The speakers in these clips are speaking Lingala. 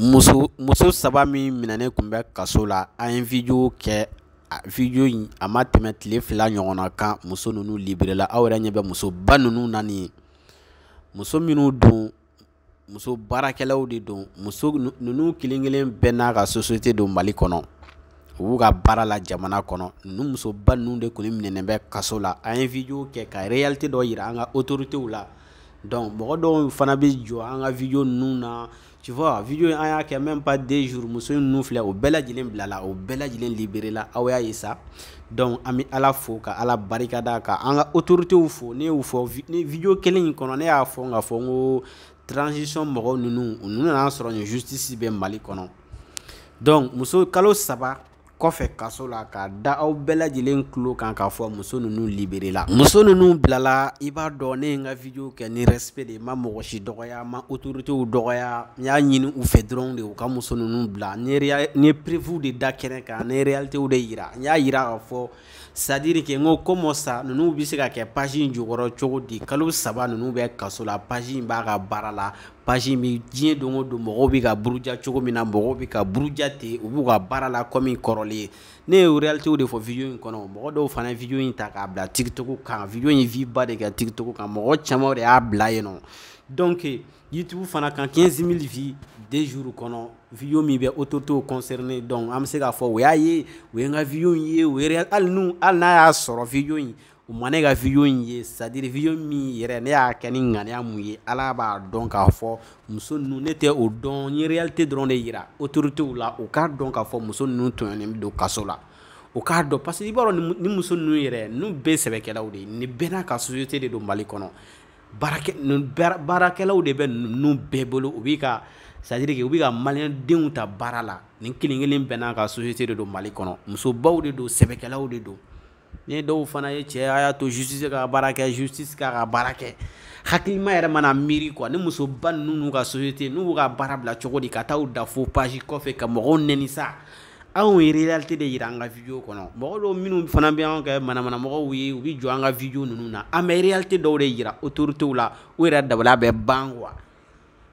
muso muso saba min minɛnen tun bɛ kaso la an ye video kɛ video in a ma tɛmɛ tile fila ɲɔgɔnna kan muso ninnu liberela aw yɛrɛ ɲɛ bɛ musoba ninnu na nin ye muso minnu don muso baarakɛlaw de don muso ninnu kelen kelen bɛɛ n'a ka société don mali kɔnɔ u b'u ka baara la jamana kɔnɔ ninnu musoba ninnu de kɔni minɛnen bɛ kaso la an ye video kɛ ka réalité dɔ yira an ka autoritéw la donc mɔgɔ dɔw fana bɛ jɔ an ka video ninnu na tu vois vidéo y même pas des jours muso au bel filɛ la au bel donc ami à la fo ka la barricade ka an autorité fo ne ou ni video kelen in kono à transition moron nous nous nous justice mali donc muso ça kɔfɛ kaso la k'a da aw bɛɛ lajɛlen tulo kan k'a fɔ muso ninnu la muso ninnu bilala i b'a dɔn ne ye n ka kɛ ni respect de ma mɔgɔ si dɔgɔya ma autoritéw dɔgɔya n y'a ɲini u fɛ dɔrɔn de u ka muso ninnu bila n ye preuve de da kɛnɛ kan n ye de yira n y'a yira k'a fɔ c'est à dire que n ko kɔmɔ sa ninnu bɛ se ka kɛ page in jukɔrɔ cogo di kalo saba ninnu bɛ kaso la page in b'a ka baara la page min diɲɛ don o don mɔgɔw bɛ ka buruja cogo min na mɔgɔw bɛ ka buruja ten u b'u ka baara la komi kɔrɔlen ye ne ye realitew de fɔ video in kɔnɔ mɔgɔ dɔw fana ye video in ta k'a bila tiktok kan video in vie ba de kɛ tiktok kan mɔgɔ caman de y'a bila yen nɔ donc youtube fana kan 15000 vie deux jours kɔnɔ video min bɛ autorité concerné donc an bɛ se k'a fɔ o y'a ye o ye n ka video in ye o ye hali n'u hali n'a y'a sɔrɔ video in umana i ka video in ye sadiri video min yɛrɛ ne y'a kɛ ni ŋaniya mun ye ala b'a dɔn k'a fɔ muso nunu ne tɛ o dɔn ye réalité dɔrɔn de yira autoritéw la u k'a dɔn k'a fɔ muso nunu tɔɲɔnen don kaso la o k'a dɔn parce que i b'a dɔn ni muso nunu yɛrɛ nu bɛɛ sɛbɛkɛlaw de ye nin bɛɛ n'a ka société de don mali kɔnɔ baarakɛlaw de bɛ ninnu bɛɛ bolo u b'i ka sadiri kɛ u b'i ka maliyɛndenw ta baara la nin kelen kelen bɛɛ n'a ka société de don mali kɔnɔ musobaw de don sɛbɛkɛlaw de don ni dɔw fana ye cɛ a y'a to justice ka baara kɛ justice ka ka baara kɛ hakilima yɛrɛ mana miiri kuwa ni musoba ninnu n'u ka société n'u ka baara bila cogo di ka taa u da fo page kɔfɛ ka mɔgɔw nɛni sa anw ye réalité de yira an ka video kɔnɔ mɔgɔ dɔw minnu fana bɛ anw kɛ manamana mɔgɔw ye u bɛ jɔ an ka video ninnu na an bɛ réalité dɔw de yira autorité la u yɛrɛ dabala bɛ ban kuwa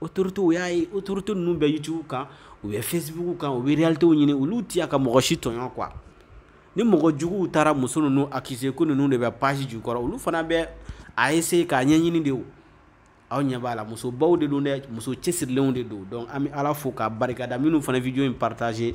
autorité y'a ye autorité ninnu bɛ youtube kan u bɛ facebook kan u bɛ realitéw ɲini olu tɛ a ka mɔgɔ si tɔɲɔ quoi ni mɔgɔ juguw taara muso ninnu akise ko ninnu de bɛ page jukɔrɔ olu fana bɛ a essayer k'a ɲɛɲini de o aw ɲɛ b'a la muso baw de don dɛ muso cɛsirilenw de don donc an bɛ ala fo k'a barikada minnu fana video in partager